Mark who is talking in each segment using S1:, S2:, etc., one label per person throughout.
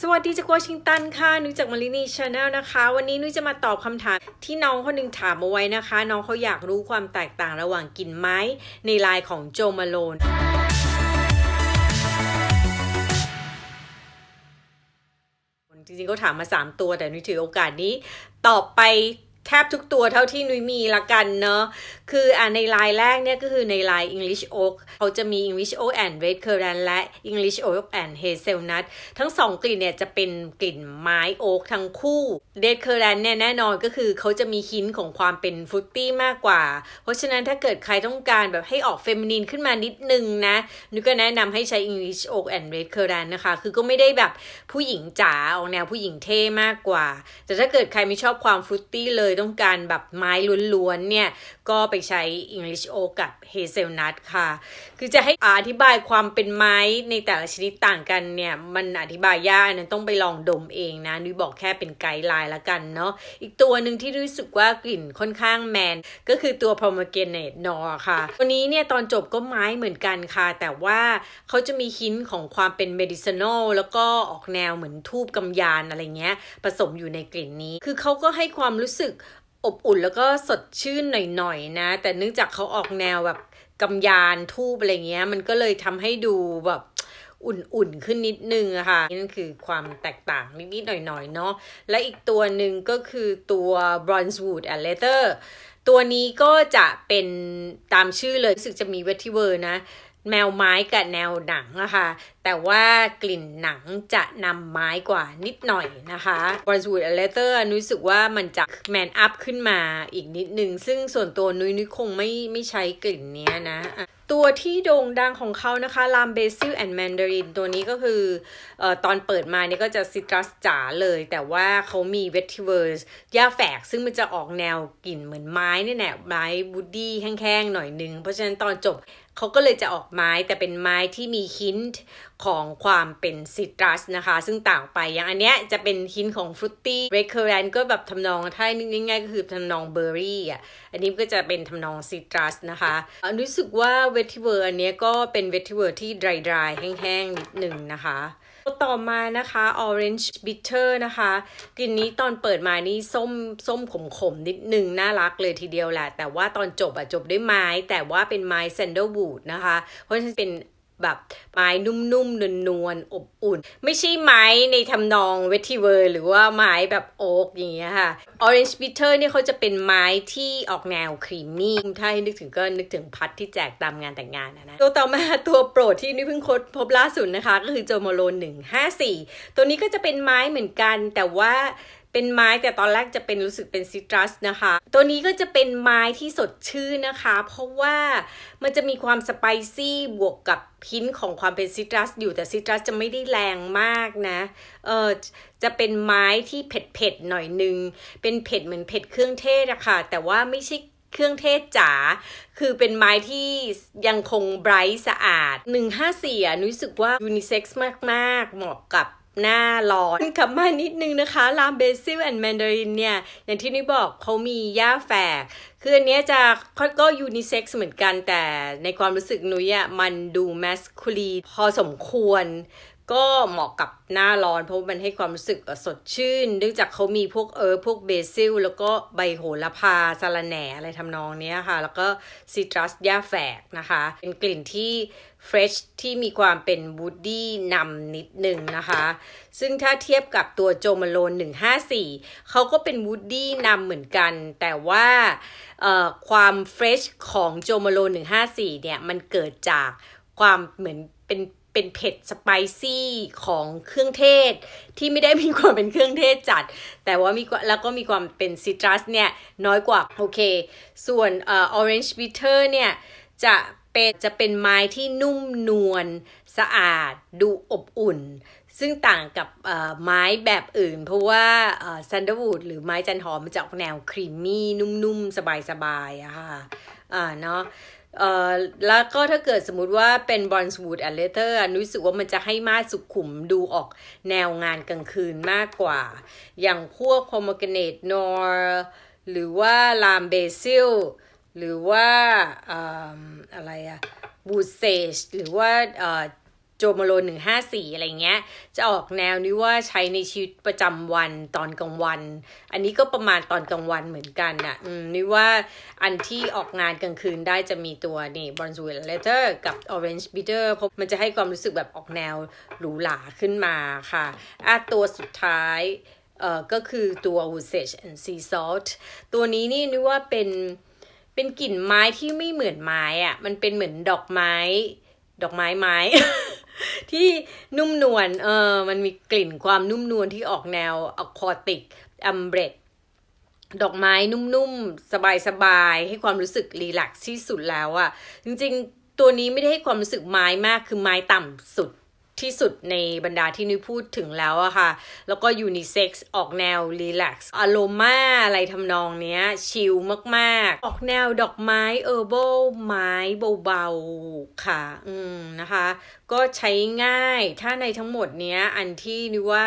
S1: สวัสดีจากวอชิงตันค่ะนุ้ยจากมารินีชาแนลนะคะ วันนี้นุ้ยจะมาตอบคำถามที่น้องคนหนึ่งถามเอาไว้นะคะ น้องเขาอยากรู้ความแตกต่างระหว่างกินไม้ในลายของโจมาโลนจริงๆเขาถามมา 3 ตัวแต่นุ้ยถือโอกาสนี้ตอบไปแทบทุกตัวเท่าที่นุ้ยมีละกันเนาะคืออ่าในลายแรกเนี่ยก็คือในลาย English Oak เขาจะมี English Oak and Red Currant และ English Oak and Hazelnut ทั้งสองกลิ่นเนี่ยจะเป็นกลิ่นไม้โอ๊กทั้งคู่ Red Currant เนี่ยแน่นอนก็คือเขาจะมีหินของความเป็นฟุตตี้มากกว่า เพราะฉะนั้นถ้าเกิดใครต้องการแบบให้ออกเฟมินีนขึ้นมานิดนึงนะนุ้ยก็แนะนำให้ใช้ English Oak and Red Currant นะคะคือก็ไม่ได้แบบผู้หญิงจ๋าออกแนวผู้หญิงเท่มากกว่า แต่ถ้าเกิดใครไม่ชอบความฟุตตี้เลยต้องการแบบไม้ล้วนๆเนี่ยก็ไปใช้ English O กับ Hazelnut ค่ะ คือจะให้อธิบายความเป็นไม้ในแต่ละชนิดต่างกันเนี่ย มันอธิบายยากนั้นต้องไปลองดมเองนะนุ้ยบอกแค่เป็นไกด์ไลน์ละกันเนาะ อีกตัวหนึ่งที่รู้สึกว่ากลิ่นค่อนข้างแมน ก็คือตัว pomegranate o r ค่ะ ตัวนี้เนี่ยตอนจบก็ไม้เหมือนกันค่ะ แต่ว่าเขาจะมีหินของความเป็น medicinal แล้วก็ออกแนวเหมือนทูบกายานอะไรเงี้ย ผสมอยู่ในกลิ่นนี้ คือเขาก็ให้ความรู้สึกอบอุ่นแล้วก็สดชื่นหน่อย ๆ นะ แต่เนื่องจากเขาออกแนวแบบกำยานทูบอะไรเงี้ย มันก็เลยทำให้ดูแบบอุ่น ๆ ขึ้นนิดนึงอะค่ะ นี่นคือความแตกต่างนิด ๆ หน่อย ๆ เนาะและอีกตัวหนึ่งก็คือตัว Bronzewood and Leather ตัวนี้ก็จะเป็นตามชื่อเลยรู้สึกจะมีเวทีเวอร์นะแมวไม้กับแนวหนังนะคะ แต่ว่ากลิ่นหนังจะนำไม้กว่านิดหน่อยนะคะ b r o n z w o o d a l e t e r นุ้ยสึกว่ามันจะแมนอัพขึ้นมาอีกนิดหนึ่ง ซึ่งส่วนตัวนุ้ยนุ้ยคงไม่ไม่ใช้กลิ่นนี้นะ ตัวที่โด่งดังของเขานะคะลามเบซิลแอนด์แมนดารินตัวนี้ก็คือออตอนเปิดมาเนี่ยก็จะซิตรัสจ๋าเลย แต่ว่าเขามีเวท i เว r ร์สย่าแฝก ซึ่งมันจะออกแนวกลิ่นเหมือนไม้นี่แหละ ไม้บูดดี้แห้งๆหน่อยนึง เพราะฉะนั้นตอนจบเขาก็เลยจะออกไม้แต่เป็นไม้ที่มีฮินต์ของความเป็นซิตรัสนะคะ ซึ่งต่างไปอย่างอันเนี้ยจะเป็นฮินต์ของฟรุตตี้เรคเคอร์แรนก็แบบทำนองถ้าง่ายๆก็คือทำนองเบอร์รี่อ่ะอันนี้ก็จะเป็นทำนองซิตรัสนะคะรู้สึกว่าเวทิเวอร์อันเนี้ยก็เป็นเวทิเวอร์ที่ดรายๆแห้งๆนิดหนึ่งนะคะต่อมานะคะ orange bitter นะคะกลิ่นนี้ตอนเปิดมานี่ส้มส้มขมขมนิดนึงน่ารักเลยทีเดียวแหละ แต่ว่าตอนจบอะจบด้วยไม้แต่ว่าเป็นไม้ sandalwood นะคะ เพราะฉะนั้นเป็นแบบไม้นุ่มๆนวลๆอบอุ่น ไม่ใช่ไม้ในทำนองเวทีเวอร์หรือว่าไม้แบบโอ๊กอย่างเงี้ยค่ะ Orange Bitter เนี่เขาจะเป็นไม้ที่ออกแนวครีมมี่ถ้าให้นึกถึงก็นึกถึงพัดที่แจกตามงานแต่งงานนะตัวต่อมาตัวโปรดที่นี่เพิ่งค้นพบล่าสุดนะคะ ก็คือโจโมโลน154 ตัวนี้ก็จะเป็นไม้เหมือนกันแต่ว่าเป็นไม้แต่ตอนแรกจะเป็นรู้สึกเป็นซิตรัสนะคะตัวนี้ก็จะเป็นไม้ที่สดชื่นนะคะเพราะว่ามันจะมีความสไปซี่บวกกับพินของความเป็นซิตรัสอยู่แต่ซิตรัสจะไม่ได้แรงมากนะเออจะเป็นไม้ที่เผ็ดๆหน่อยนึงเป็นเผ็ดเหมือนเผ็ดเครื่องเทศอะคะ่ะแต่ว่าไม่ใช่เครื่องเทศจ๋าคือเป็นไม้ที่ยังคงไบรท์สะอาด154อ่ะนุ้ยสึกว่ายูนิเซ็กซ์มาก ๆเหมาะกับหน้าร้อนกลับมานิดนึงนะคะ ลามเบซิลแอนด์แมนดารินเนี่ย อย่างที่นี่บอกเขามีย่าแฝก คืออันนี้จะก็ยูนิเซ็กซ์เหมือนกันแต่ในความรู้สึกนุ้ยอะมันดูแมสคูลีพอสมควรก็เหมาะกับหน้าร้อนเพราะมันให้ความรู้สึกสดชื่นเนื่องจากเขามีพวกเออพวกเบซิลแล้วก็ใบโหระพาสาระแหน่อะไรทำนองนี้ค่ะ แล้วก็ซิตรัสย่าแฝกนะคะ เป็นกลิ่นที่เฟรชที่มีความเป็นบูดดี้นำนิดหนึ่งนะคะ ซึ่งถ้าเทียบกับตัวโจมาโลน 154 เขาก็เป็นบูดดี้นำเหมือนกัน แต่ว่าความเฟรชของโจมาโลน 154 เนี่ยมันเกิดจากความเหมือนเป็นเป็นเผ็ดสไปซี่ของเครื่องเทศที่ไม่ได้มีความเป็นเครื่องเทศจัด แต่ว่ามีแล้วก็มีความเป็นซิตรัสเนี่ยน้อยกว่า โอเค ส่วนเอ่อออเรนจ์บิเทอร์เนี่ยจะเป็นจะเป็นไม้ที่นุ่มนวลสะอาดดูอบอุ่น ซึ่งต่างกับไม้แบบอื่นเพราะว่าซันเดอร์วูดหรือไม้จันหอมมันจะออกแนวครีมมี่นุ่มๆสบายๆอะค่ะเนาะเออแล้วก็ถ้าเกิดสมมุติว่าเป็นบอนส์วูดแอลเลเตอร์นุ้ยสึกว่ามันจะให้มาสุขุมดูออกแนวงานกลางคืนมากกว่า อย่างพวกโพมเกเนตนอร์ หรือว่า ลามเบซิล หรือว่าอออะไรอะบูเซชหรือว่าเออโจโมโลหนึ่งห้าสี่อะไรเงี้ย จะออกแนวนี้ว่าใช้ในชีวิตประจำวันตอนกลางวัน อันนี้ก็ประมาณตอนกลางวันเหมือนกันอะอืมนี่ว่าอันที่ออกงานกลางคืนได้จะมีตัว นี่บรอนซูเวลเลเตอร์กับออเรนจ์บิเตอร์เพราะมันจะให้ความรู้สึกแบบออกแนวหรูหราขึ้นมาค่ะอ่ะ ตัวสุดท้าย เอ่อก็คือตัว w o o d s a g e and Sea Salt ตัวนี้นี่นึกว่าเป็นเป็นกลิ่นไม้ที่ไม่เหมือนไม้อะ่ะ มันเป็นเหมือนดอกไม้ ดอกไม้ไม้ที่นุ่มนวล เออ มันมีกลิ่นความนุ่มนวลที่ออกแนวอควาติก อัมเบรดดอกไม้นุ่มๆ สบายๆ ให้ความรู้สึกรีแลกซ์ที่สุดแล้วอะ่ะ จริงๆ ตัวนี้ไม่ได้ให้ความรู้สึกไม้มาก คือไม้ต่ำสุดที่สุดในบรรดาที่นุ้ยพูดถึงแล้วอะค่ะ แล้วก็ยูนิเซ็กซ์ ออกแนวรีแลกซ์อโลมาอะไรทำนองเนี้ยชิลมากๆ ออกแนวดอกไม้เออร์โบไม้เบาๆ ค่ะ อืมนะคะ ก็ใช้ง่ายถ้าในทั้งหมดเนี้ยอันที่นุ้ยว่า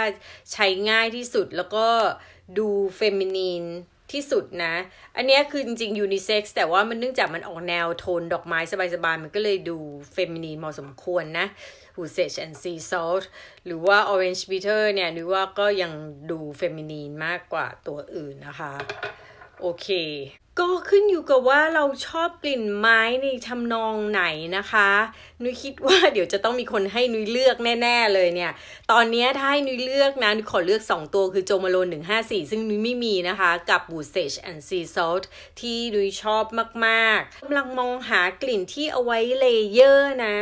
S1: ใช้ง่ายที่สุดแล้วก็ดูเฟมินีนที่สุดนะ อันนี้คือจริงๆยูนิเซ็กซ์แต่ว่ามันเนื่องจากมันออกแนวโทนดอกไม้สบายๆ มันก็เลยดูเฟมินีนเหมาะสมควรนะ Usage and Sea Salt หรือว่า Orange Bitter เนี่ยหรือว่าก็ยังดูเฟมินีนมากกว่าตัวอื่นนะคะ โอเค ก็ขึ้นอยู่กับว่าเราชอบกลิ่นไม้ในทำนองไหนนะคะ นุ้ยคิดว่าเดี๋ยวจะต้องมีคนให้นุ้ยเลือกแน่ๆเลยเนี่ย ตอนนี้ถ้าให้นุ้ยเลือกนะนุ้ยขอเลือก 2 ตัวคือโจมาโลน154 ซึ่งนุ้ยไม่มีนะคะ กับบูเซชแอนด์ซีซอลที่นุ้ยชอบมากๆกำลังมองหากลิ่นที่เอาไว้เลเยอร์นะ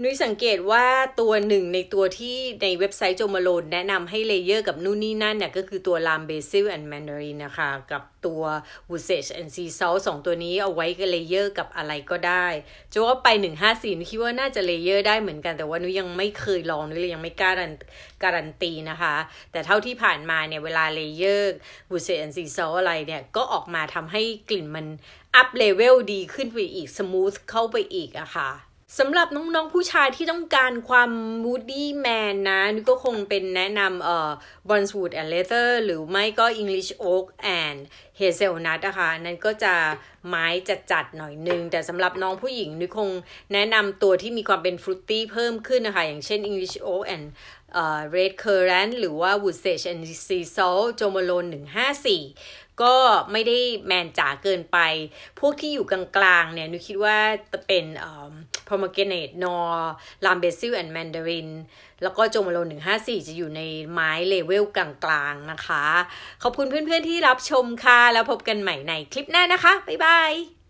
S1: นุ้ยสังเกตว่าตัวหนึ่งในตัวที่ในเว็บไซต์โจมาโลนแนะนำให้เลเยอร์กับนู่นนี่นั่นเนี่ยก็คือตัวลามเบซิลแอนด์แมนดารินนะคะ กับตัว w o o ซ s a g e and Sea Salt สองตัวนี้เอาไว้กับเลเยอร์กับอะไรก็ได้จะว่าไป 154คิดว่าน่าจะเลเยอร์ได้เหมือนกันแต่ว่านุ้ยยังไม่เคยลองนุ้ยเลยยังไม่กล้าการันตีนะคะ แต่เท่าที่ผ่านมาเนี่ยเวลาเลเยอร์ w o o ซ s a g e and Sea Salt อะไรเนี่ยก็ออกมาทำให้กลิ่นมันอัพเลเวลดีขึ้นไปอีกสมูทเข้าไปอีกอะคะ่ะสำหรับน้องๆผู้ชายที่ต้องการความมูดี้แมนนะนุก็คงเป็นแนะนำเอ่อบอนส์วูดแอนเลเทอร์หรือไม่ก็ English Oak and Hazelnut นะคะ นั้นก็จะไม้จัดๆหน่อยนึง แต่สำหรับน้องผู้หญิงนุคงแนะนำตัวที่มีความเป็นฟรุตตี้เพิ่มขึ้นนะคะ อย่างเช่น English Oak and เ Red Currant หรือว่า Woodage and Sea Salt โจมโลน 154 ก็ไม่ได้แมนจ๋าเกินไป พวกที่อยู่กลางๆเนี่ยนุคิดว่าจะเป็นพรอมเกเนตนอรลามเบซิลแอนด์แมนดารินแล้วก็โจมโลน 154 จะอยู่ในไม้เลเวลกลางๆนะคะ ขอบคุณเพื่อนๆที่รับชมค่ะแล้วพบกันใหม่ในคลิปหน้านะคะ บ๊ายบาย